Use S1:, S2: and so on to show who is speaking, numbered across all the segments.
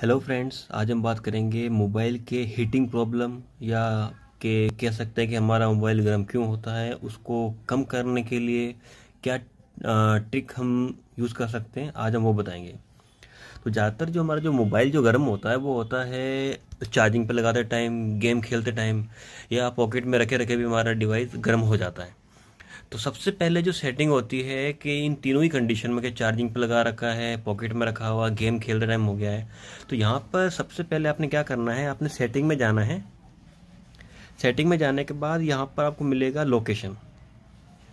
S1: hello friends आज हम बात करेंगे मोबाइल के हीटिंग प्रॉब्लम या के कह सकते हैं कि हमारा मोबाइल गर्म क्यों होता है उसको कम करने के लिए क्या ट्रिक हम यूज़ कर सकते हैं आज हम वो बताएंगे तो ज़्यादातर जो हमारा जो मोबाइल जो गर्म होता है वो होता है चार्जिंग पे लगाते टाइम गेम खेलते टाइम या पॉकेट में रखे रखे भी हमारा डिवाइस गर्म हो जाता है तो सबसे पहले जो सेटिंग होती है कि इन तीनों ही कंडीशन में कि चार्जिंग पे लगा रखा है पॉकेट में रखा हुआ गेम खेल टाइम हो गया है तो यहाँ पर सबसे पहले आपने क्या करना है आपने सेटिंग में जाना है सेटिंग में जाने के बाद यहाँ पर आपको मिलेगा लोकेशन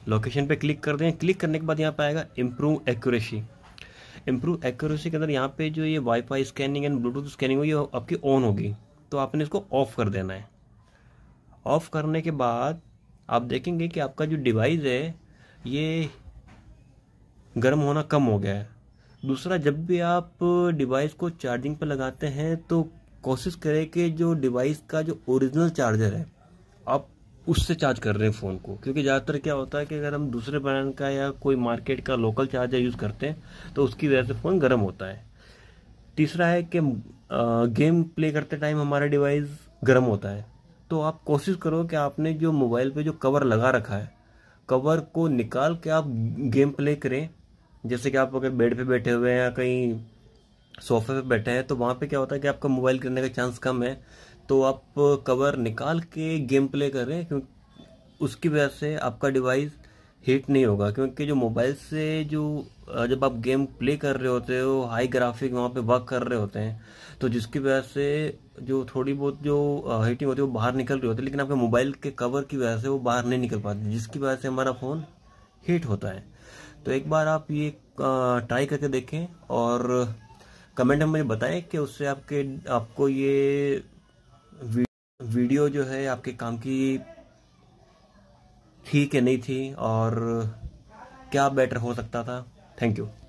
S1: लोकेशन पे क्लिक कर दें क्लिक करने के बाद यहाँ पर आएगा इम्प्रूव एक्यूरेसी इम्प्रूव एक्यूरेसी के अंदर यहाँ पे जो ये wifi scanning and Bluetooth scanning होगी आपकी ऑन होगी तो आपने इसको ऑफ कर देना है ऑफ करने के बाद आप देखेंगे कि आपका जो डिवाइस है ये गर्म होना कम हो गया है दूसरा जब भी आप डिवाइस को चार्जिंग पर लगाते हैं तो कोशिश करें कि जो डिवाइस का जो ओरिजिनल चार्जर है आप उससे चार्ज कर रहे हैं फ़ोन को क्योंकि ज़्यादातर क्या होता है कि अगर हम दूसरे ब्रांड का या कोई मार्केट का लोकल चार्जर यूज़ करते हैं तो उसकी वजह से फ़ोन गर्म होता है तीसरा है कि गेम प्ले करते टाइम हमारा डिवाइस गर्म होता है तो आप कोशिश करो कि आपने जो मोबाइल पे जो कवर लगा रखा है कवर को निकाल के आप गेम प्ले करें जैसे कि आप अगर बेड पे बैठे हुए हैं या कहीं सोफे पे बैठे हैं तो वहाँ पे क्या होता है कि आपका मोबाइल गिरने का चांस कम है तो आप कवर निकाल के गेम प्ले करें क्योंकि उसकी वजह से आपका डिवाइस हीट नहीं होगा क्योंकि जो मोबाइल से जो जब आप गेम प्ले कर रहे होते हो हाई ग्राफिक वहाँ पे वर्क कर रहे होते हैं तो जिसकी वजह से जो थोड़ी बहुत जो हीटिंग होती है वो बाहर निकल रही होती है लेकिन आपके मोबाइल के कवर की वजह से वो बाहर नहीं निकल पाती जिसकी वजह से हमारा फ़ोन हीट होता है तो एक बार आप ये ट्राई करके देखें और कमेंट में मुझे बताएं कि उससे आपके आपको ये वीडियो जो है आपके काम की थी कि नहीं थी और क्या बेटर हो सकता था थैंक यू